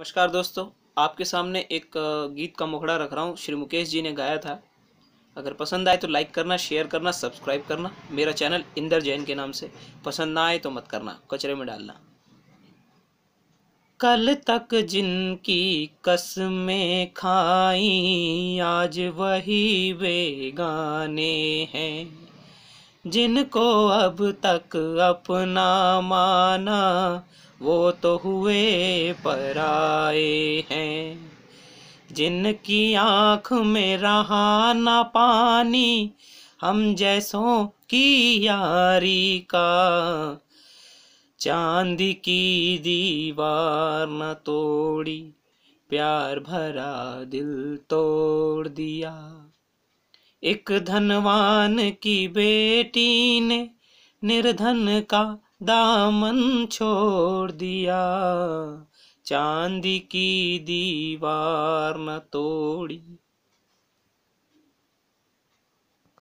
नमस्कार दोस्तों आपके सामने एक गीत का मुखड़ा रख रहा हूँ श्री मुकेश जी ने गाया था अगर पसंद आए तो लाइक करना शेयर करना सब्सक्राइब करना मेरा चैनल इंदर जैन के नाम से पसंद ना आए तो मत करना कचरे में डालना कल तक जिनकी कसमें खाई आज वही बेगाने हैं जिनको अब तक अपना माना वो तो हुए पराए हैं जिनकी आँख में रहा न पानी हम जैसों की यारी का चांद की दीवार न तोड़ी प्यार भरा दिल तोड़ दिया एक धनवान की बेटी ने निर्धन का दामन छोड़ दिया चांदी की दीवार न तोड़ी